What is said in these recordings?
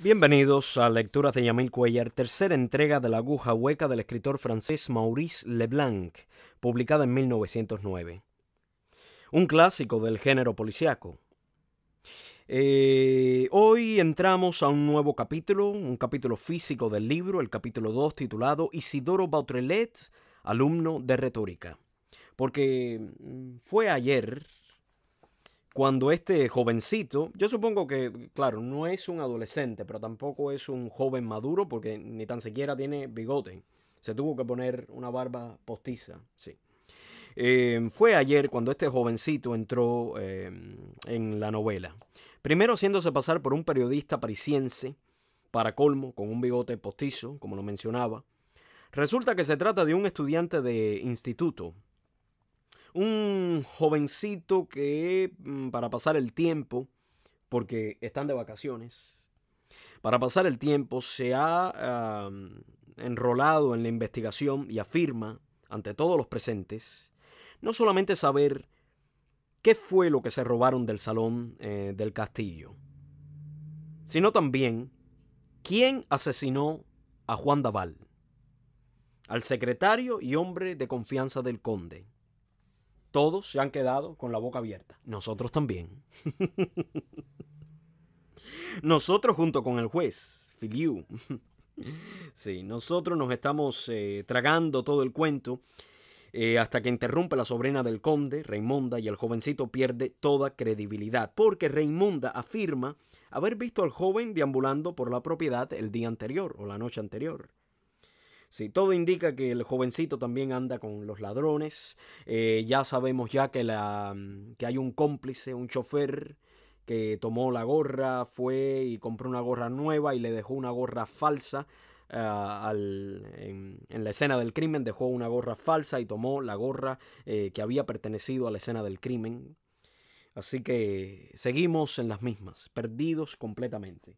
Bienvenidos a Lecturas de Yamil Cuellar, tercera entrega de La aguja hueca del escritor francés Maurice Leblanc, publicada en 1909. Un clásico del género policiaco. Eh, hoy entramos a un nuevo capítulo, un capítulo físico del libro, el capítulo 2 titulado Isidoro Bautrelet, alumno de retórica. Porque mm, fue ayer, cuando este jovencito, yo supongo que, claro, no es un adolescente, pero tampoco es un joven maduro porque ni tan siquiera tiene bigote. Se tuvo que poner una barba postiza, sí. Eh, fue ayer cuando este jovencito entró eh, en la novela. Primero haciéndose pasar por un periodista parisiense, para colmo, con un bigote postizo, como lo mencionaba. Resulta que se trata de un estudiante de instituto, un jovencito que mm, para pasar el tiempo, porque están de vacaciones, para pasar el tiempo se ha enrolado en la investigación y afirma ante todos los presentes no solamente saber qué fue lo que se robaron del salón eh, del castillo, sino también quién asesinó a Juan Daval, al secretario y hombre de confianza del conde todos se han quedado con la boca abierta. Nosotros también. nosotros junto con el juez, Filiu. sí, nosotros nos estamos eh, tragando todo el cuento eh, hasta que interrumpe la sobrina del conde, Raimonda, y el jovencito pierde toda credibilidad, porque Raimonda afirma haber visto al joven deambulando por la propiedad el día anterior o la noche anterior. Sí, todo indica que el jovencito también anda con los ladrones. Eh, ya sabemos ya que, la, mm, que hay un cómplice, un chofer que tomó la gorra, fue y compró una gorra nueva y le dejó una gorra falsa ah, en, la escena del crimen, dejó una gorra falsa y tomó la gorra eh, que había pertenecido a la escena del crimen. Así que seguimos en las mismas, perdidos completamente.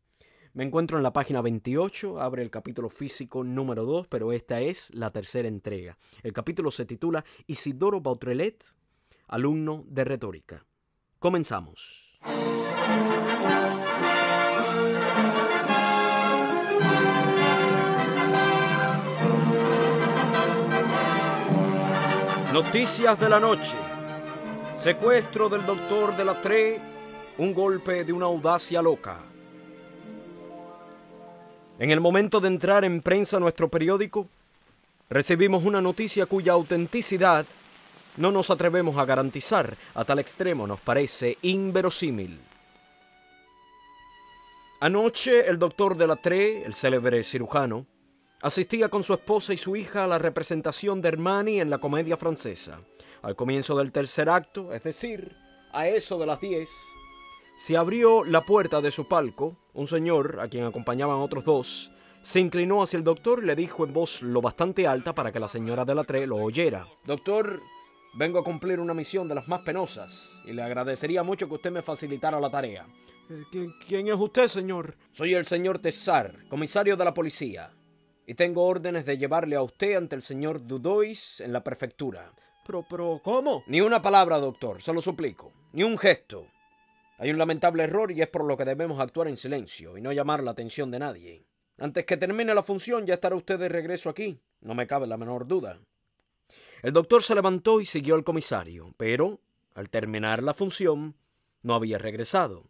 Me encuentro en la página 28, abre el capítulo físico número 2, pero esta es la tercera entrega. El capítulo se titula Isidoro Bautrelet, alumno de retórica. Comenzamos. Noticias de la noche. Secuestro del doctor de la Tre, un golpe de una audacia loca. En el momento de entrar en prensa nuestro periódico, recibimos una noticia cuya autenticidad no nos atrevemos a garantizar, a tal extremo nos parece inverosímil. Anoche el doctor de la Tre, el célebre cirujano, asistía con su esposa y su hija a la representación de Hermani en la comedia francesa. Al comienzo del tercer acto, es decir, a eso de las 10, se abrió la puerta de su palco, un señor, a quien acompañaban otros dos, se inclinó hacia el doctor y le dijo en voz lo bastante alta para que la señora de la Tre lo oyera. Doctor, vengo a cumplir una misión de las más penosas y le agradecería mucho que usted me facilitara la tarea. Eh, ¿Quién, es usted, señor? Soy el señor Tesar, comisario de la policía, y tengo órdenes de llevarle a usted ante el señor Dudois en la prefectura. Pero, pero, ¿cómo? Ni una palabra, doctor, se lo suplico. Ni un gesto. Hay un lamentable error y es por lo que debemos actuar en silencio y no llamar la atención de nadie. Antes que termine la función ya estará usted de regreso aquí, no me cabe la menor duda. El doctor se levantó y siguió al comisario, pero, al terminar la función, no había regresado.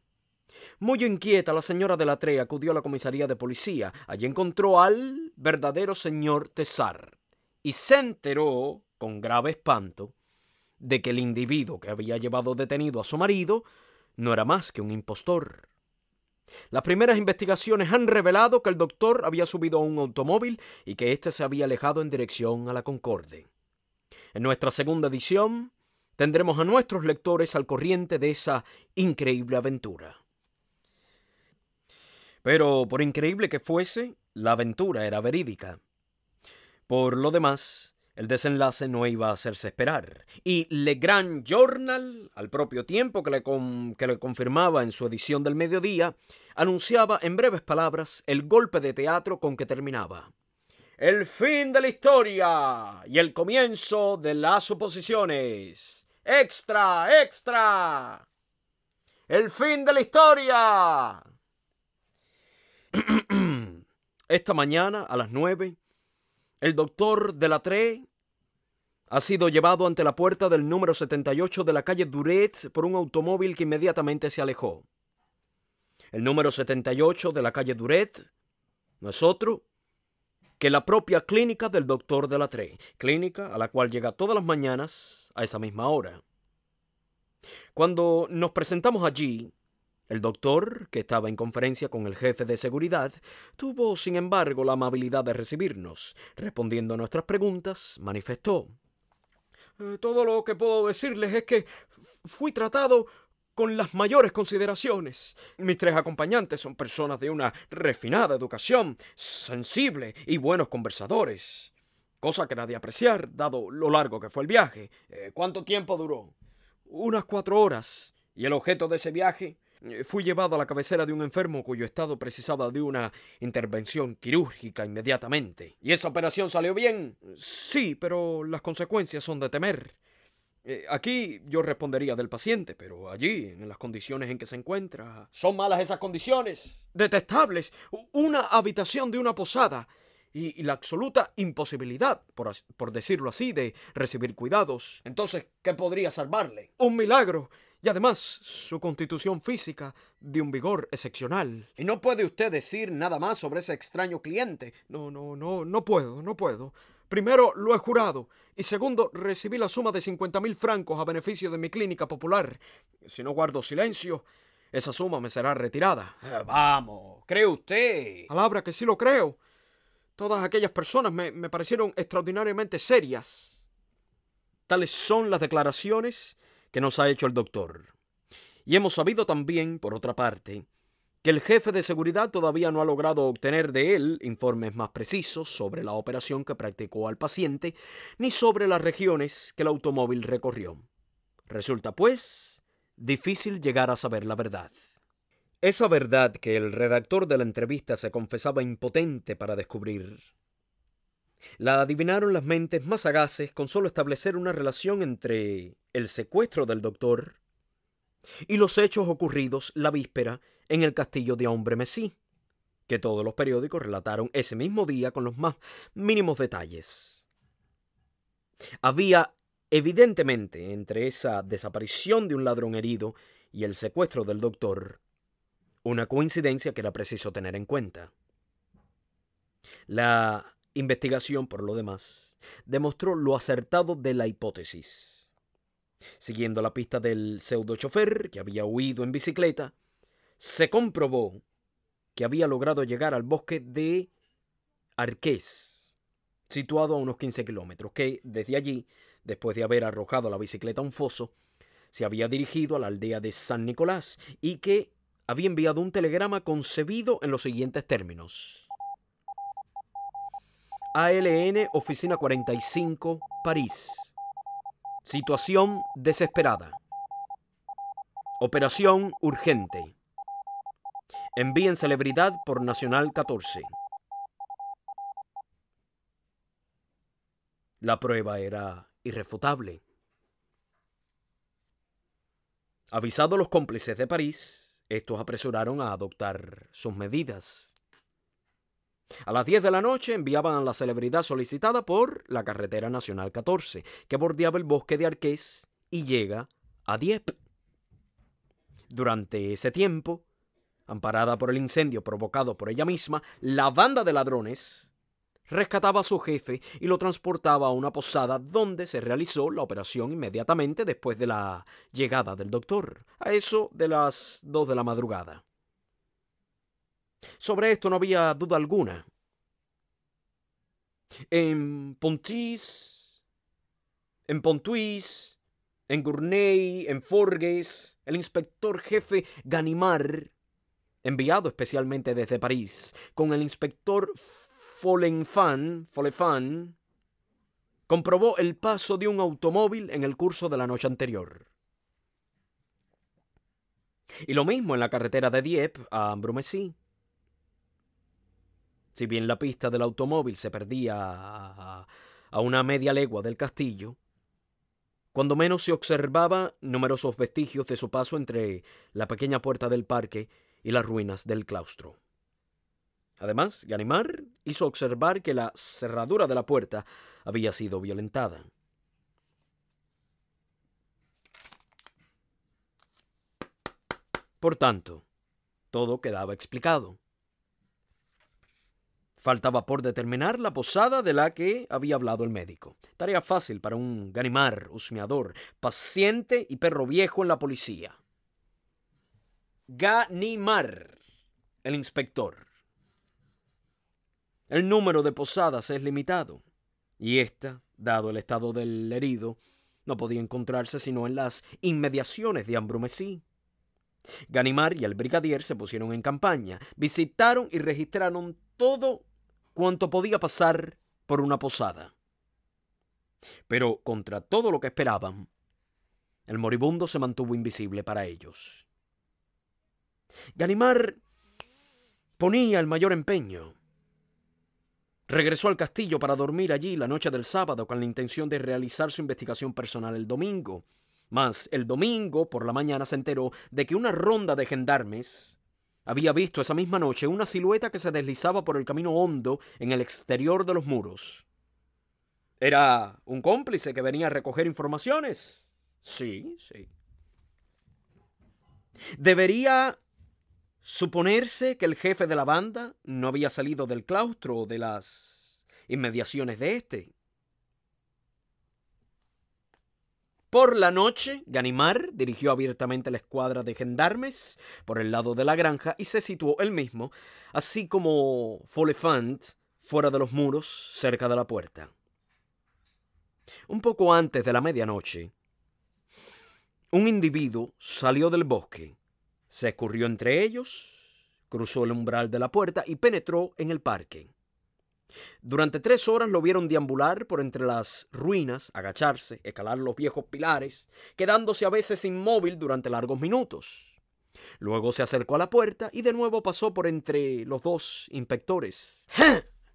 Muy inquieta, la señora de la Tre acudió a la comisaría de policía. Allí encontró al verdadero señor Tesar y se enteró, con grave espanto, de que el individuo que había llevado detenido a su marido no era más que un impostor. Las primeras investigaciones han revelado que el doctor había subido a un automóvil y que éste se había alejado en dirección a la Concorde. En nuestra segunda edición tendremos a nuestros lectores al corriente de esa increíble aventura. Pero por increíble que fuese, la aventura era verídica. Por lo demás, el desenlace no iba a hacerse esperar, y Le Grand Journal, al propio tiempo que le, que le confirmaba en su edición del mediodía, anunciaba en breves palabras el golpe de teatro con que terminaba. El fin de la historia y el comienzo de las suposiciones. Extra, extra. El fin de la historia. Esta mañana a las nueve el doctor Delatré ha sido llevado ante la puerta del número 78 de la calle Duret por un automóvil que inmediatamente se alejó. El número 78 de la calle Duret no es otro que la propia clínica del doctor Delatré, clínica a la cual llega todas las mañanas a esa misma hora. Cuando nos presentamos allí, el doctor, que estaba en conferencia con el jefe de seguridad, tuvo, sin embargo, la amabilidad de recibirnos. Respondiendo a nuestras preguntas, manifestó. Eh, todo lo que puedo decirles es que fui tratado con las mayores consideraciones. Mis tres acompañantes son personas de una refinada educación, sensible y buenos conversadores. Cosa que era de apreciar, dado lo largo que fue el viaje. Eh, ¿Cuánto tiempo duró? Unas cuatro horas. ¿Y el objeto de ese viaje? Eh, fui llevado a la cabecera de un enfermo cuyo estado precisaba de una intervención quirúrgica inmediatamente. ¿Y esa operación salió bien? Sí, pero las consecuencias son de temer. Eh, aquí yo respondería del paciente, pero allí, en las condiciones en que se encuentra... ¿Son malas esas condiciones? Detestables. Una habitación de una posada y, la absoluta imposibilidad, por, por decirlo así, de recibir cuidados. Entonces, ¿qué podría salvarle? Un milagro y además su constitución física de un vigor excepcional. Y no puede usted decir nada más sobre ese extraño cliente. No, no, no, no puedo, no puedo. Primero, lo he jurado. Y segundo, recibí la suma de 50 mil francos a beneficio de mi clínica popular. Si no guardo silencio, esa suma me será retirada. Eh, vamos, ¿cree usted? Palabra que sí lo creo. Todas aquellas personas me, me parecieron extraordinariamente serias. Tales son las declaraciones que nos ha hecho el doctor. Y hemos sabido también, por otra parte, que el jefe de seguridad todavía no ha logrado obtener de él informes más precisos sobre la operación que practicó al paciente, ni sobre las regiones que el automóvil recorrió. Resulta, pues, difícil llegar a saber la verdad. Esa verdad que el redactor de la entrevista se confesaba impotente para descubrir la adivinaron las mentes más sagaces con solo establecer una relación entre el secuestro del doctor y los hechos ocurridos la víspera en el castillo de Hombre-Mesí, que todos los periódicos relataron ese mismo día con los más mínimos detalles. Había evidentemente entre esa desaparición de un ladrón herido y el secuestro del doctor una coincidencia que era preciso tener en cuenta. La investigación, por lo demás, demostró lo acertado de la hipótesis. Siguiendo la pista del pseudochofer, que había huido en bicicleta, se comprobó que había logrado llegar al bosque de Arqués, situado a unos 15 kilómetros, que desde allí, después de haber arrojado la bicicleta a un foso, se había dirigido a la aldea de San Nicolás y que había enviado un telegrama concebido en los siguientes términos. ALN, Oficina 45, París. Situación desesperada. Operación urgente. Envíen celebridad por Nacional 14. La prueba era irrefutable. Avisados los cómplices de París, estos apresuraron a adoptar sus medidas. A las 10 de la noche enviaban a la celebridad solicitada por la carretera nacional 14, que bordeaba el bosque de Arqués y llega a Dieppe. Durante ese tiempo, amparada por el incendio provocado por ella misma, la banda de ladrones rescataba a su jefe y lo transportaba a una posada donde se realizó la operación inmediatamente después de la llegada del doctor, a eso de las 2 de la madrugada. Sobre esto no había duda alguna. En Pontis, en Pontuis, en Gournay, en Forges, el inspector jefe Ganimar, enviado especialmente desde París, con el inspector Folenfan, Folefan, comprobó el paso de un automóvil en el curso de la noche anterior. Y lo mismo en la carretera de Dieppe a brumesí si bien la pista del automóvil se perdía a, una media legua del castillo, cuando menos se observaba numerosos vestigios de su paso entre la pequeña puerta del parque y las ruinas del claustro. Además, Ganimar hizo observar que la cerradura de la puerta había sido violentada. Por tanto, todo quedaba explicado. Faltaba por determinar la posada de la que había hablado el médico. Tarea fácil para un ganimar, husmeador, paciente y perro viejo en la policía. Ganimar, el inspector. El número de posadas es limitado, y esta, dado el estado del herido, no podía encontrarse sino en las inmediaciones de Ambrumesí. Ganimar y el brigadier se pusieron en campaña, visitaron y registraron todo cuanto podía pasar por una posada. Pero contra todo lo que esperaban, el moribundo se mantuvo invisible para ellos. Ganimar ponía el mayor empeño. Regresó al castillo para dormir allí la noche del sábado con la intención de realizar su investigación personal el domingo. Mas el domingo por la mañana se enteró de que una ronda de gendarmes había visto esa misma noche una silueta que se deslizaba por el camino hondo en el exterior de los muros. ¿Era un cómplice que venía a recoger informaciones? Sí, sí. Debería suponerse que el jefe de la banda no había salido del claustro o de las inmediaciones de éste. Por la noche, Ganimar dirigió abiertamente la escuadra de gendarmes por el lado de la granja y se situó él mismo, así como Folefant, fuera de los muros, cerca de la puerta. Un poco antes de la medianoche, un individuo salió del bosque, se escurrió entre ellos, cruzó el umbral de la puerta y penetró en el parque. Durante tres horas lo vieron deambular por entre las ruinas, agacharse, escalar los viejos pilares, quedándose a veces inmóvil durante largos minutos. Luego se acercó a la puerta y de nuevo pasó por entre los dos inspectores.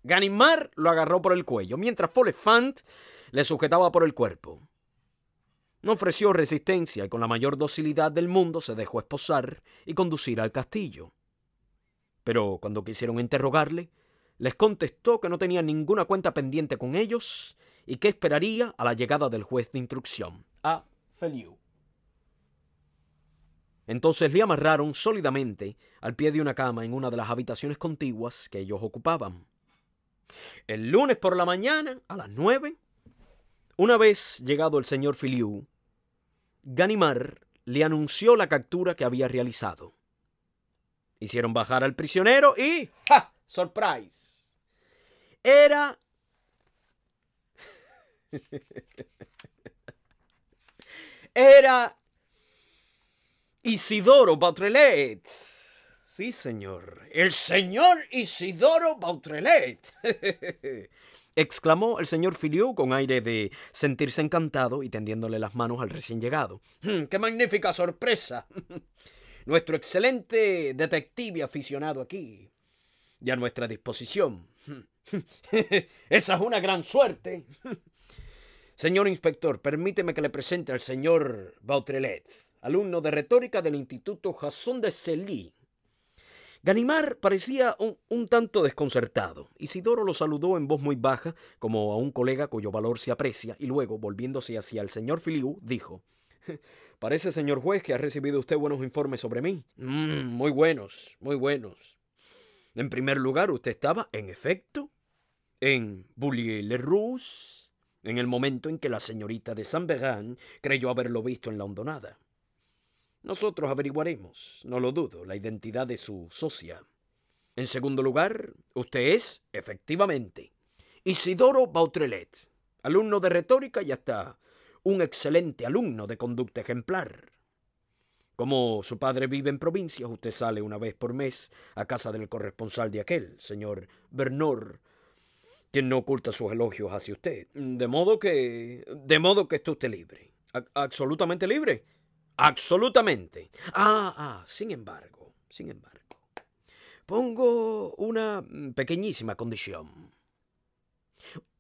Ganimar lo agarró por el cuello, mientras Folefant le sujetaba por el cuerpo. No ofreció resistencia y con la mayor docilidad del mundo se dejó esposar y conducir al castillo. Pero cuando quisieron interrogarle, les contestó que no tenía ninguna cuenta pendiente con ellos y que esperaría a la llegada del juez de instrucción, a Feliu. Entonces le amarraron sólidamente al pie de una cama en una de las habitaciones contiguas que ellos ocupaban. El lunes por la mañana, a las nueve, una vez llegado el señor Filiu, Ganimar le anunció la captura que había realizado. Hicieron bajar al prisionero y... ¡Ja! Surprise. Era... Era Isidoro Bautrelet. Sí, señor. El señor Isidoro Bautrelet. exclamó el señor Filiu con aire de sentirse encantado y tendiéndole las manos al recién llegado. Hmm, ¡Qué magnífica sorpresa! Nuestro excelente detective aficionado aquí y a nuestra disposición. Esa es una gran suerte. Señor inspector, permíteme que le presente al señor Bautrelet, alumno de retórica del Instituto Jason de Celí. Ganimar parecía un, tanto desconcertado. Isidoro lo saludó en voz muy baja, como a un colega cuyo valor se aprecia, y luego, volviéndose hacia el señor Filiú, dijo: Parece, señor juez, que ha recibido usted buenos informes sobre mí. Mm, muy buenos, muy buenos. En primer lugar, usted estaba, en efecto, en boulier le en el momento en que la señorita de Saint Began creyó haberlo visto en la hondonada. Nosotros averiguaremos, no lo dudo, la identidad de su socia. En segundo lugar, usted es, efectivamente, Isidoro Bautrelet, alumno de retórica y hasta un excelente alumno de conducta ejemplar. Como su padre vive en provincias, usted sale una vez por mes a casa del corresponsal de aquel, señor Bernor, quien no oculta sus elogios hacia usted. De modo que. de modo que esté usted libre. absolutamente libre. Absolutamente. Ah, ah, sin embargo, sin embargo. Pongo una pequeñísima condición.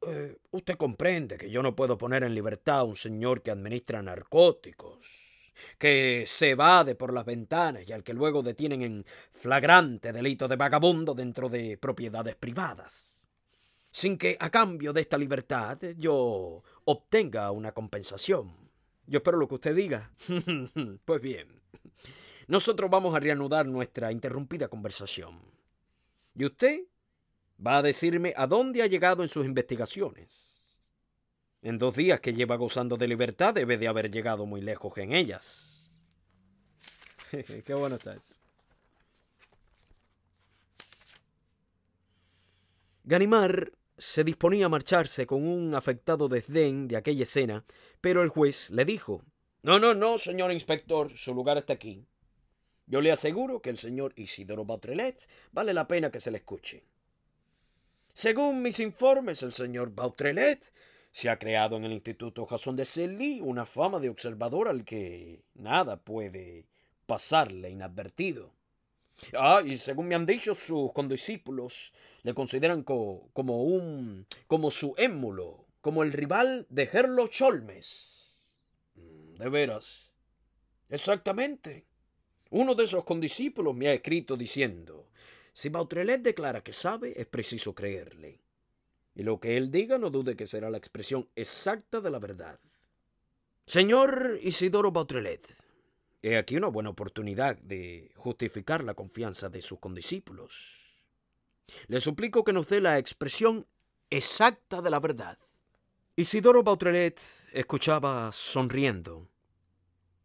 Eh, usted comprende que yo no puedo poner en libertad a un señor que administra narcóticos que se evade por las ventanas y al que luego detienen en flagrante delito de vagabundo dentro de propiedades privadas. Sin que a cambio de esta libertad yo obtenga una compensación. Yo espero lo que usted diga. pues bien, nosotros vamos a reanudar nuestra interrumpida conversación. Y usted va a decirme a dónde ha llegado en sus investigaciones. En dos días que lleva gozando de libertad debe de haber llegado muy lejos en ellas. Qué bueno está esto. Ganimar se disponía a marcharse con un afectado desdén de aquella escena, pero el juez le dijo No, no, no, señor inspector, su lugar está aquí. Yo le aseguro que el señor Isidoro Bautrelet vale la pena que se le escuche. Según mis informes, el señor Bautrelet se ha creado en el Instituto Jason de Selye una fama de observador al que nada puede pasarle inadvertido. Ah, y según me han dicho, sus condiscípulos le consideran como un. como su émulo, como el rival de Gerlo Cholmes. Mm, de veras. Exactamente. Uno de esos condiscípulos me ha escrito diciendo: Si Bautrelet declara que sabe, es preciso creerle y lo que él diga no dude que será la expresión exacta de la verdad. Señor Isidoro Bautrelet, he aquí una buena oportunidad de justificar la confianza de sus condiscípulos. Le suplico que nos dé la expresión exacta de la verdad. Isidoro Bautrelet escuchaba sonriendo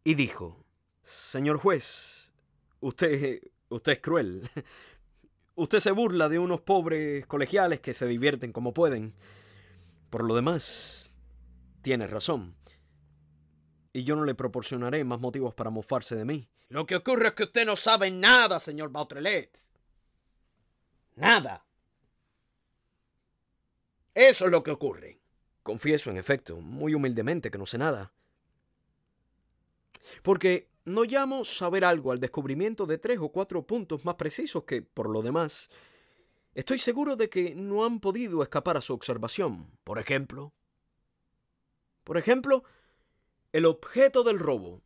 y dijo, Señor juez, usted, usted es cruel. Usted se burla de unos pobres colegiales que se divierten como pueden. Por lo demás, tiene razón. Y yo no le proporcionaré más motivos para mofarse de mí. Lo que ocurre es que usted no sabe nada, señor Bautrelet. Nada. Eso es lo que ocurre. Confieso, en efecto, muy humildemente que no sé nada. Porque no llamo saber algo al descubrimiento de tres o cuatro puntos más precisos que, por lo demás, estoy seguro de que no han podido escapar a su observación. Por ejemplo, por ejemplo, el objeto del robo.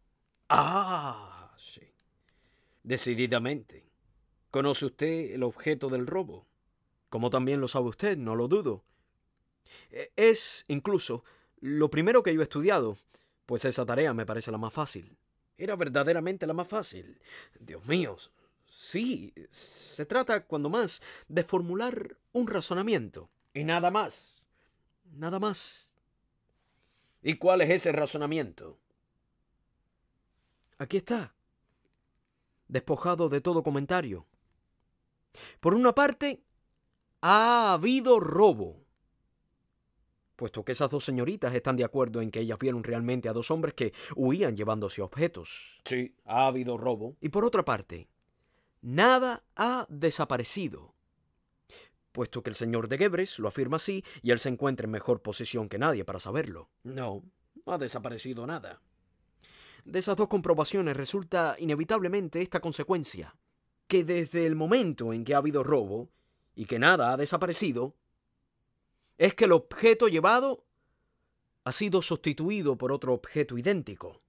Ah, sí. Decididamente. ¿Conoce usted el objeto del robo? Como también lo sabe usted, no lo dudo. E, es, incluso, lo primero que yo he estudiado, pues esa tarea me parece la más fácil. Era verdaderamente la más fácil. Dios mío, sí, se trata cuando más de formular un razonamiento. Y nada más. Nada más. ¿Y cuál es ese razonamiento? Aquí está. Despojado de todo comentario. Por una parte, ha habido robo puesto que esas dos señoritas están de acuerdo en que ellas vieron realmente a dos hombres que huían llevándose objetos. Sí, ha habido robo. Y por otra parte, nada ha desaparecido, puesto que el señor de Gebres lo afirma así y él se encuentra en mejor posición que nadie para saberlo. No, no ha desaparecido nada. De esas dos comprobaciones resulta inevitablemente esta consecuencia, que desde el momento en que ha habido robo y que nada ha desaparecido, es que el objeto llevado ha sido sustituido por otro objeto idéntico.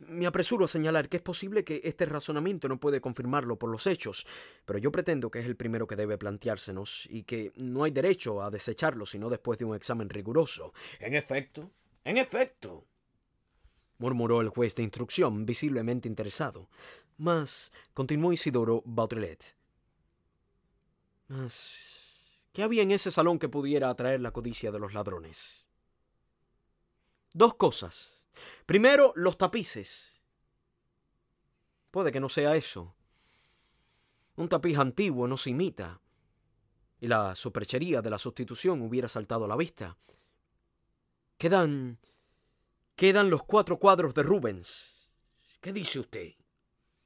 Me apresuro a señalar que es posible que este razonamiento no puede confirmarlo por los hechos, pero yo pretendo que es el primero que debe planteársenos y que no hay derecho a desecharlo sino después de un examen riguroso. En efecto, en efecto, murmuró el juez de instrucción, visiblemente interesado. Mas, continuó Isidoro Bautrelet. Mas, ¿Qué había en ese salón que pudiera atraer la codicia de los ladrones? Dos cosas. Primero, los tapices. Puede que no sea eso. Un tapiz antiguo no se imita. Y la superchería de la sustitución hubiera saltado a la vista. Quedan... Quedan los cuatro cuadros de Rubens. ¿Qué dice usted?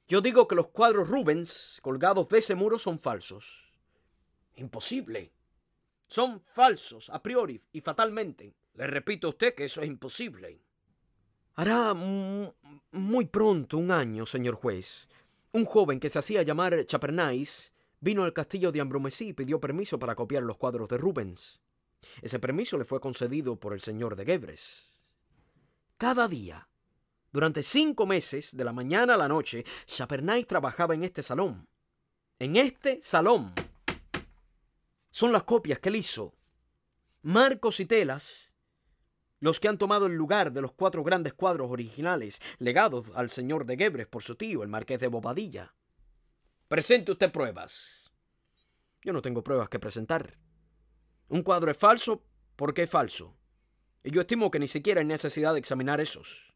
Yo digo que los cuadros Rubens colgados de ese muro son falsos. Imposible. Son falsos a priori y fatalmente. Le repito a usted que eso es imposible. Hará muy pronto un año, señor juez. Un joven que se hacía llamar Chapernais vino al castillo de Ambromesí y pidió permiso para copiar los cuadros de Rubens. Ese permiso le fue concedido por el señor de Gebres. Cada día, durante cinco meses, de la mañana a la noche, Chapernais trabajaba en este salón. En este salón son las copias que él hizo. Marcos y telas, los que han tomado el lugar de los cuatro grandes cuadros originales legados al señor de Guebres por su tío, el marqués de Bobadilla. Presente usted pruebas. Yo no tengo pruebas que presentar. Un cuadro es falso porque es falso. Y yo estimo que ni siquiera hay necesidad de examinar esos.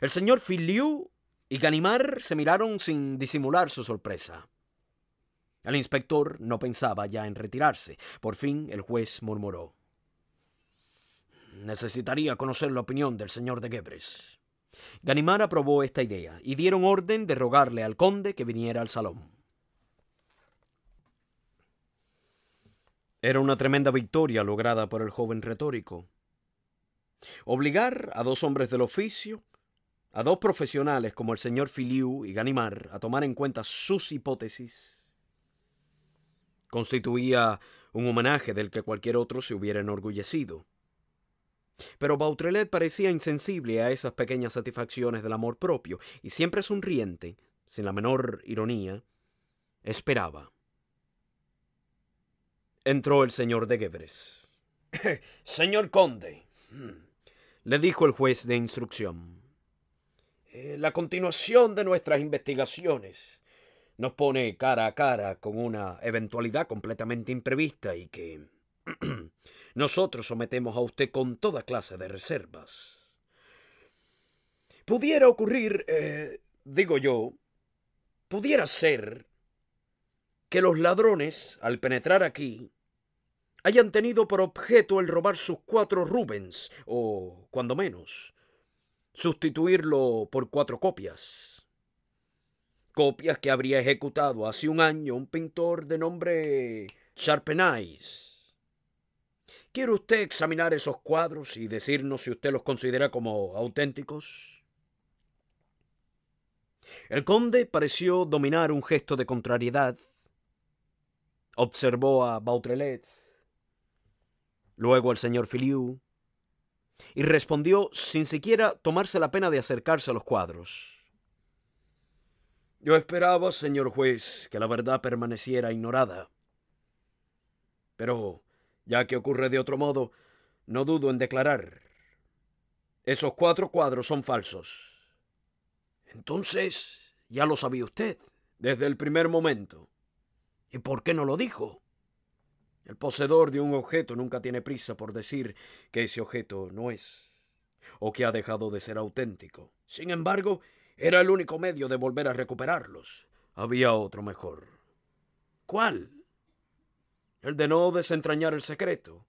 El señor Filiu y Ganimar se miraron sin disimular su sorpresa. El inspector no pensaba ya en retirarse. Por fin el juez murmuró. Necesitaría conocer la opinión del señor de Gebres. Ganimar aprobó esta idea y dieron orden de rogarle al conde que viniera al salón. Era una tremenda victoria lograda por el joven retórico. Obligar a dos hombres del oficio, a dos profesionales como el señor Filiu y Ganimar, a tomar en cuenta sus hipótesis Constituía un homenaje del que cualquier otro se hubiera enorgullecido. Pero Bautrelet parecía insensible a esas pequeñas satisfacciones del amor propio, y siempre sonriente, sin la menor ironía, esperaba. Entró el señor de Guebres. señor conde, le dijo el juez de instrucción. Eh, la continuación de nuestras investigaciones nos pone cara a cara con una eventualidad completamente imprevista y que nosotros sometemos a usted con toda clase de reservas. Pudiera ocurrir, eh, digo yo, pudiera ser que los ladrones, al penetrar aquí, hayan tenido por objeto el robar sus cuatro Rubens, o, cuando menos, sustituirlo por cuatro copias copias que habría ejecutado hace un año un pintor de nombre Charpenais. ¿Quiere usted examinar esos cuadros y decirnos si usted los considera como auténticos? El conde pareció dominar un gesto de contrariedad. Observó a Bautrelet, luego al señor Filiu, y respondió sin siquiera tomarse la pena de acercarse a los cuadros. Yo esperaba, señor juez, que la verdad permaneciera ignorada. Pero, ya que ocurre de otro modo, no dudo en declarar. Esos cuatro cuadros son falsos. Entonces, ya lo sabía usted, desde el primer momento. ¿Y por qué no lo dijo? El poseedor de un objeto nunca tiene prisa por decir que ese objeto no es, o que ha dejado de ser auténtico. Sin embargo, era el único medio de volver a recuperarlos. Había otro mejor. ¿Cuál? El de no desentrañar el secreto.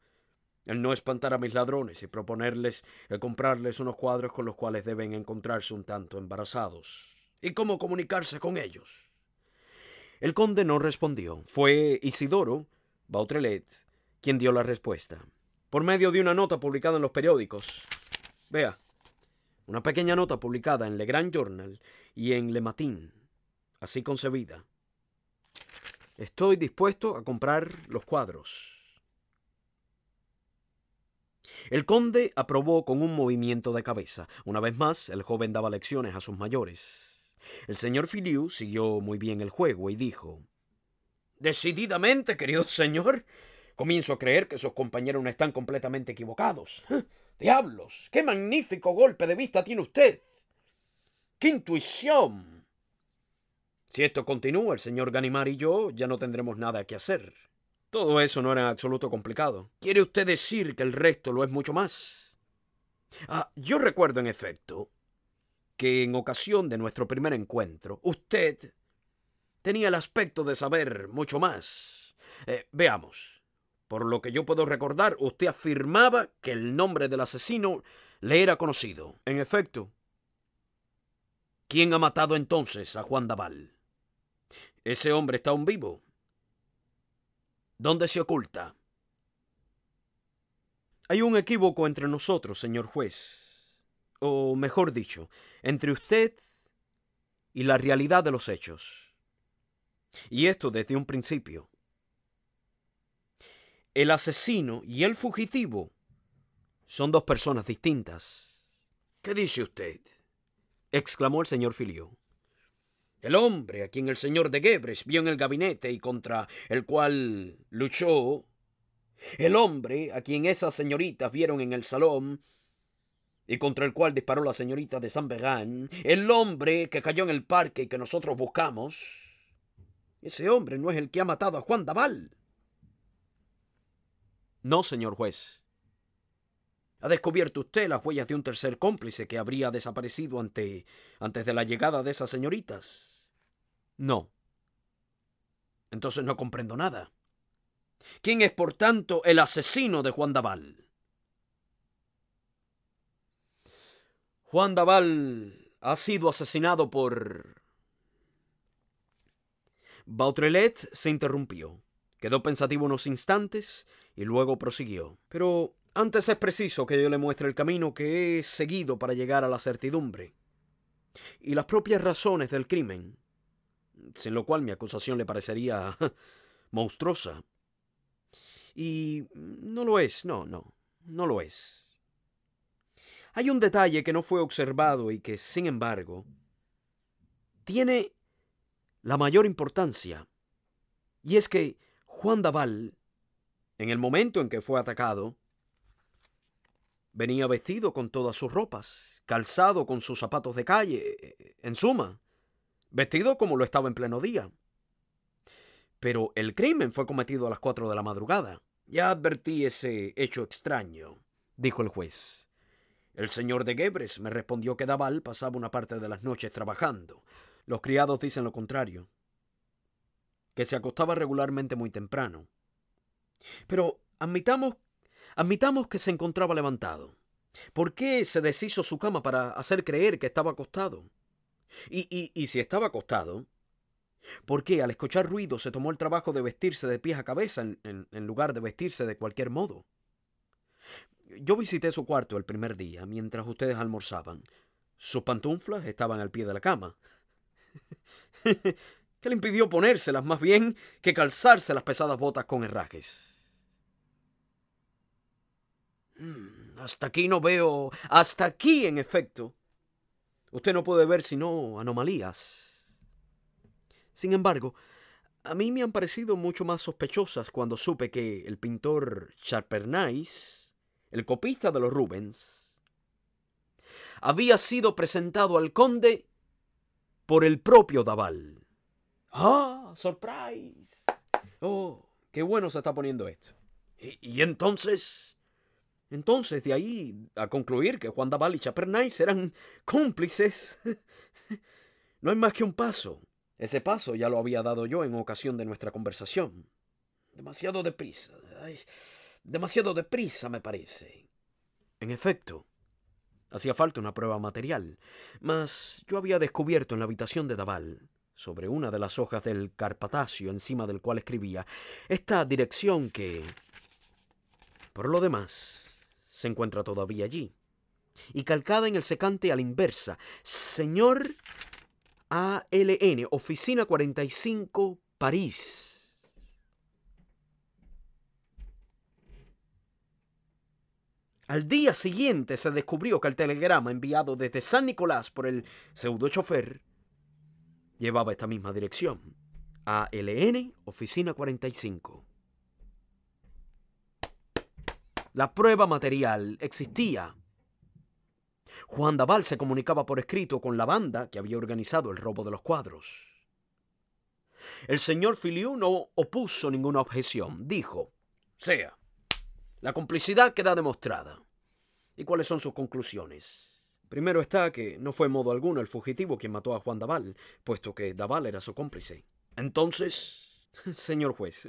El no espantar a mis ladrones y proponerles el eh, comprarles unos cuadros con los cuales deben encontrarse un tanto embarazados. ¿Y cómo comunicarse con ellos? El conde no respondió. Fue Isidoro Bautrelet quien dio la respuesta. Por medio de una nota publicada en los periódicos. Vea, una pequeña nota publicada en Le Grand Journal y en Le Matin, así concebida. Estoy dispuesto a comprar los cuadros. El conde aprobó con un movimiento de cabeza. Una vez más, el joven daba lecciones a sus mayores. El señor Filiu siguió muy bien el juego y dijo Decididamente, querido señor, Comienzo a creer que sus compañeros no están completamente equivocados. ¡Ah! ¡Diablos! ¡Qué magnífico golpe de vista tiene usted! ¡Qué intuición! Si esto continúa, el señor Ganimar y yo ya no tendremos nada que hacer. Todo eso no era en absoluto complicado. ¿Quiere usted decir que el resto lo es mucho más? Ah, yo recuerdo, en efecto, que en ocasión de nuestro primer encuentro, usted tenía el aspecto de saber mucho más. Eh, veamos. Por lo que yo puedo recordar, usted afirmaba que el nombre del asesino le era conocido. En efecto, ¿quién ha matado entonces a Juan Daval? Ese hombre está aún vivo. ¿Dónde se oculta? Hay un equívoco entre nosotros, señor juez. O mejor dicho, entre usted y la realidad de los hechos. Y esto desde un principio. El asesino y el fugitivo son dos personas distintas. ¿Qué dice usted? exclamó el señor Filio. El hombre a quien el señor de Gebres vio en el gabinete y contra el cual luchó, el hombre a quien esas señoritas vieron en el salón y contra el cual disparó la señorita de San Bergan, el hombre que cayó en el parque y que nosotros buscamos, ese hombre no es el que ha matado a Juan Daval. No, señor juez. Ha descubierto usted las huellas de un tercer cómplice que habría desaparecido ante, antes de la llegada de esas señoritas. No. Entonces no comprendo nada. ¿Quién es, por tanto, el asesino de Juan Daval? Juan Daval ha sido asesinado por... Bautrelet se interrumpió. Quedó pensativo unos instantes y luego prosiguió. Pero antes es preciso que yo le muestre el camino que he seguido para llegar a la certidumbre y las propias razones del crimen, sin lo cual mi acusación le parecería monstruosa. Y no lo es, no, no, no lo es. Hay un detalle que no fue observado y que, sin embargo, tiene la mayor importancia, y es que Juan Daval en el momento en que fue atacado, venía vestido con todas sus ropas, calzado con sus zapatos de calle, en suma, vestido como lo estaba en pleno día. Pero el crimen fue cometido a las cuatro de la madrugada. Ya advertí ese hecho extraño, dijo el juez. El señor de Gebres me respondió que Daval pasaba una parte de las noches trabajando. Los criados dicen lo contrario, que se acostaba regularmente muy temprano. Pero admitamos, admitamos que se encontraba levantado. ¿Por qué se deshizo su cama para hacer creer que estaba acostado? Y, si estaba acostado, ¿por qué al escuchar ruido se tomó el trabajo de vestirse de pies a cabeza en, en lugar de vestirse de cualquier modo? Yo visité su cuarto el primer día mientras ustedes almorzaban. Sus pantuflas estaban al pie de la cama. que le impidió ponérselas más bien que calzarse las pesadas botas con herrajes. Hmm, hasta aquí no veo, hasta aquí en efecto, usted no puede ver sino anomalías. Sin embargo, a mí me han parecido mucho más sospechosas cuando supe que el pintor Charpernais, el copista de los Rubens, había sido presentado al conde por el propio Daval. ¡Ah! ¡Surprise! ¡Oh! ¡Qué bueno se está poniendo esto! Y, entonces... Entonces, de ahí a concluir que Juan Daval y Chapernay eran cómplices, no hay más que un paso. Ese paso ya lo había dado yo en ocasión de nuestra conversación. Demasiado deprisa. demasiado deprisa, me parece. En efecto, hacía falta una prueba material, mas yo había descubierto en la habitación de Daval sobre una de las hojas del carpatacio encima del cual escribía, esta dirección que, por lo demás, se encuentra todavía allí, y calcada en el secante a la inversa, señor ALN, oficina 45, París. Al día siguiente se descubrió que el telegrama enviado desde San Nicolás por el pseudo chofer llevaba esta misma dirección. ALN, oficina 45. La prueba material existía. Juan Daval se comunicaba por escrito con la banda que había organizado el robo de los cuadros. El señor Filiu no opuso ninguna objeción. Dijo, sea, la complicidad queda demostrada. ¿Y cuáles son sus conclusiones? Primero está que no fue modo alguno el fugitivo quien mató a Juan Daval, puesto que Daval era su cómplice. Entonces, señor juez,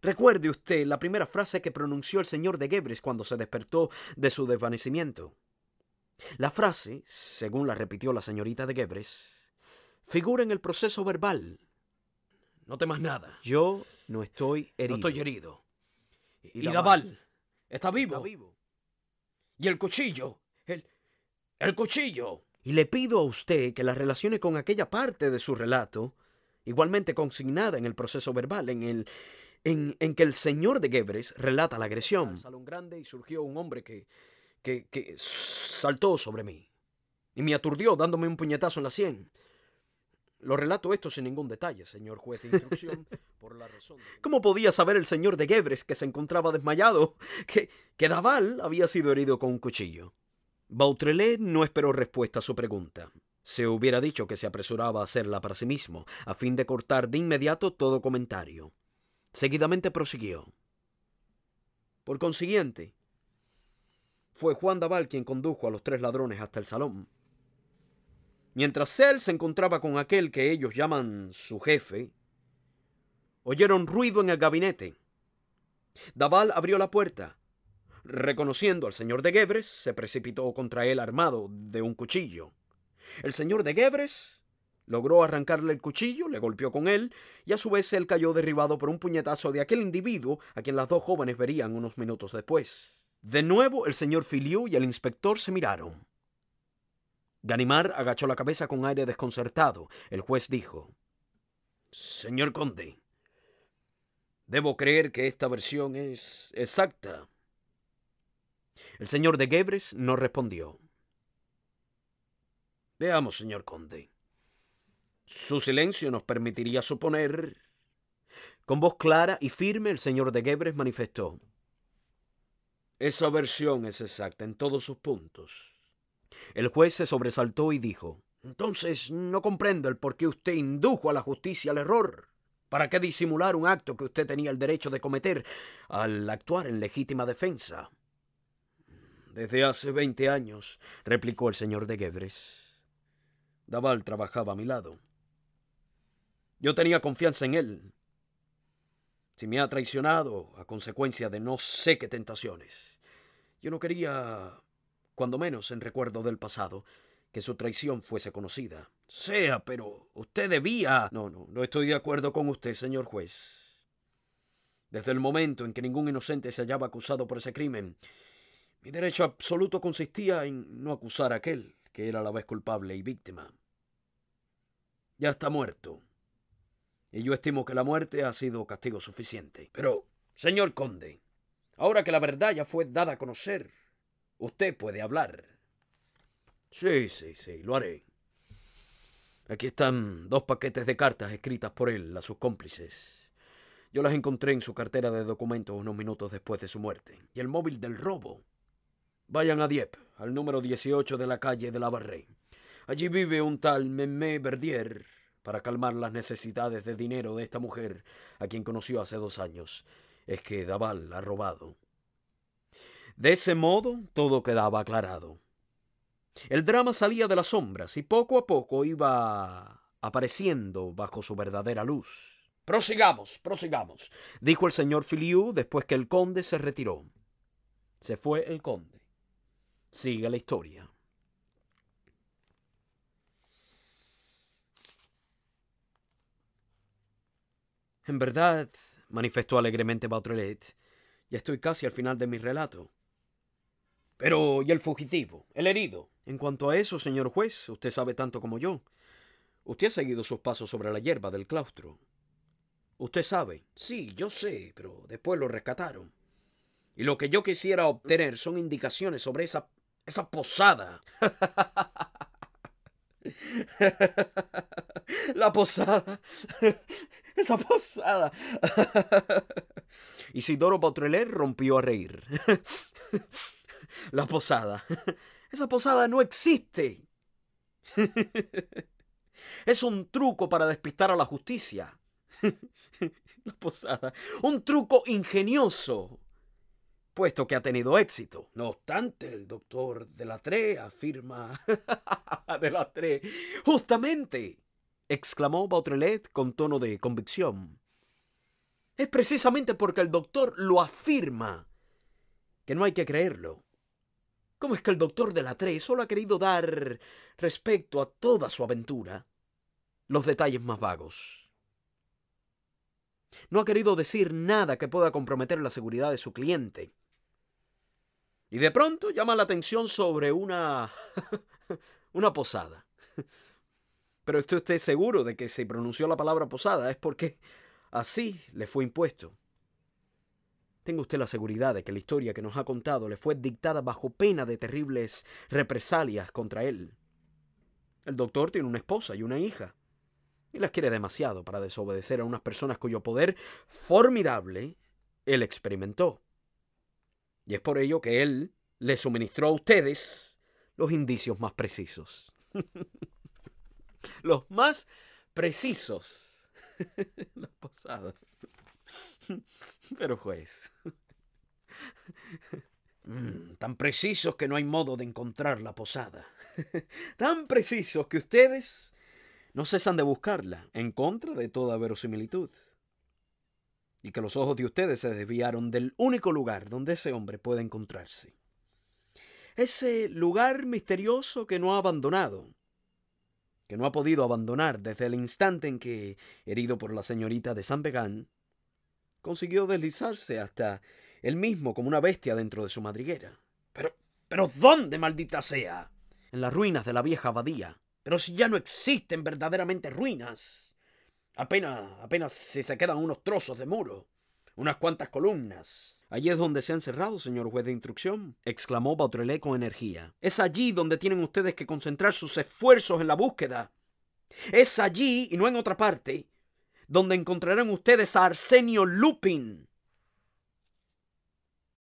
recuerde usted la primera frase que pronunció el señor de Gebres cuando se despertó de su desvanecimiento. La frase, según la repitió la señorita de Gebres, figura en el proceso verbal. No temas nada. Yo no estoy herido. estoy herido. Y, Daval, está, vivo. está vivo. Y el cuchillo el cuchillo. Y le pido a usted que la relacione con aquella parte de su relato, igualmente consignada en el proceso verbal, en el en, que el señor de Gebres relata la agresión. salón grande y surgió un hombre que, que, saltó sobre mí y me aturdió dándome un puñetazo en la sien. Lo relato esto sin ningún detalle, señor juez de instrucción, por la razón. ¿Cómo podía saber el señor de Gebres que se encontraba desmayado que, que Daval había sido herido con un cuchillo? Bautrelet no esperó respuesta a su pregunta. Se hubiera dicho que se apresuraba a hacerla para sí mismo, a fin de cortar de inmediato todo comentario. Seguidamente prosiguió. Por consiguiente, fue Juan Daval quien condujo a los tres ladrones hasta el salón. Mientras él se encontraba con aquel que ellos llaman su jefe, oyeron ruido en el gabinete. Daval abrió la puerta Reconociendo al señor de Gebres, se precipitó contra él armado de un cuchillo. El señor de Gebres logró arrancarle el cuchillo, le golpeó con él, y a su vez él cayó derribado por un puñetazo de aquel individuo a quien las dos jóvenes verían unos minutos después. De nuevo el señor Filiu y el inspector se miraron. Ganimar agachó la cabeza con aire desconcertado. El juez dijo, Señor conde, debo creer que esta versión es exacta. El señor de Gebres no respondió. Veamos, señor conde. Su silencio nos permitiría suponer... Con voz clara y firme el señor de Gebres manifestó. Esa versión es exacta en todos sus puntos. El juez se sobresaltó y dijo, Entonces no comprendo el por qué usted indujo a la justicia al error. ¿Para qué disimular un acto que usted tenía el derecho de cometer al actuar en legítima defensa? Desde hace veinte años, replicó el señor de Gebres. Daval trabajaba a mi lado. Yo tenía confianza en él. Si me ha traicionado a consecuencia de no sé qué tentaciones, yo no quería, cuando menos en recuerdo del pasado, que su traición fuese conocida. Sea, pero usted debía... No, no, no estoy de acuerdo con usted, señor juez. Desde el momento en que ningún inocente se hallaba acusado por ese crimen, mi derecho absoluto consistía en no acusar a aquel que era a la vez culpable y víctima. Ya está muerto. Y yo estimo que la muerte ha sido castigo suficiente. Pero, señor conde, ahora que la verdad ya fue dada a conocer, usted puede hablar. Sí, sí, sí, lo haré. Aquí están dos paquetes de cartas escritas por él a sus cómplices. Yo las encontré en su cartera de documentos unos minutos después de su muerte. Y el móvil del robo Vayan a Dieppe, al número 18 de la calle de la Barré. Allí vive un tal Memé Verdier para calmar las necesidades de dinero de esta mujer a quien conoció hace dos años. Es que Dabal ha robado. De ese modo todo quedaba aclarado. El drama salía de las sombras y poco a poco iba apareciendo bajo su verdadera luz. Prosigamos, prosigamos, dijo el señor Filiú después que el conde se retiró. Se fue el conde. Sigue la historia. En verdad, manifestó alegremente Bautrelet, ya estoy casi al final de mi relato. Pero, ¿y el fugitivo? ¿El herido? En cuanto a eso, señor juez, usted sabe tanto como yo. Usted ha seguido sus pasos sobre la hierba del claustro. Usted sabe. Sí, yo sé, pero después lo rescataron. Y lo que yo quisiera obtener son indicaciones sobre esa esa posada. La posada. Esa posada. Isidoro Pautreler rompió a reír. La posada. Esa posada no existe. Es un truco para despistar a la justicia. La posada. Un truco ingenioso puesto que ha tenido éxito. No obstante, el doctor de la Tre afirma... de la Tre. Justamente, exclamó Bautrelet con tono de convicción. Es precisamente porque el doctor lo afirma que no hay que creerlo. ¿Cómo es que el doctor de la Tre solo ha querido dar respecto a toda su aventura los detalles más vagos? No ha querido decir nada que pueda comprometer la seguridad de su cliente y de pronto llama la atención sobre una, una posada. Pero esto esté seguro de que se pronunció la palabra posada es porque así le fue impuesto. Tenga usted la seguridad de que la historia que nos ha contado le fue dictada bajo pena de terribles represalias contra él. El doctor tiene una esposa y una hija, y las quiere demasiado para desobedecer a unas personas cuyo poder formidable él experimentó. Y es por ello que él le suministró a ustedes los indicios más precisos. los más precisos. La posada. Pero juez. Mm, tan precisos que no hay modo de encontrar la posada. tan precisos que ustedes no cesan de buscarla en contra de toda verosimilitud y que los ojos de ustedes se desviaron del único lugar donde ese hombre puede encontrarse. Ese lugar misterioso que no ha abandonado, que no ha podido abandonar desde el instante en que, herido por la señorita de San Begán, consiguió deslizarse hasta él mismo como una bestia dentro de su madriguera. Pero, pero ¿dónde, maldita sea? En las ruinas de la vieja abadía. Pero si ya no existen verdaderamente ruinas. Apenas, apenas si se quedan unos trozos de muro, unas cuantas columnas. Allí es donde se han cerrado, señor juez de instrucción, exclamó Bautrelet con energía. Es allí donde tienen ustedes que concentrar sus esfuerzos en la búsqueda. Es allí, y no en otra parte, donde encontrarán ustedes a Arsenio Lupin.